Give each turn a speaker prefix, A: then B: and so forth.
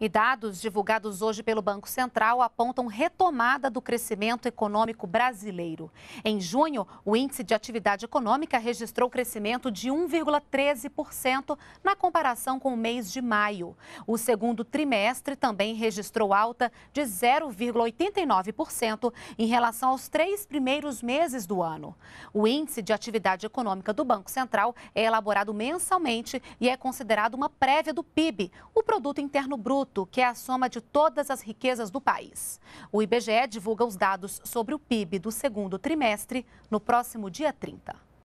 A: E dados divulgados hoje pelo Banco Central apontam retomada do crescimento econômico brasileiro. Em junho, o índice de atividade econômica registrou crescimento de 1,13% na comparação com o mês de maio. O segundo trimestre também registrou alta de 0,89% em relação aos três primeiros meses do ano. O índice de atividade econômica do Banco Central é elaborado mensalmente e é considerado uma prévia do PIB, o produto interno bruto que é a soma de todas as riquezas do país. O IBGE divulga os dados sobre o PIB do segundo trimestre no próximo dia 30.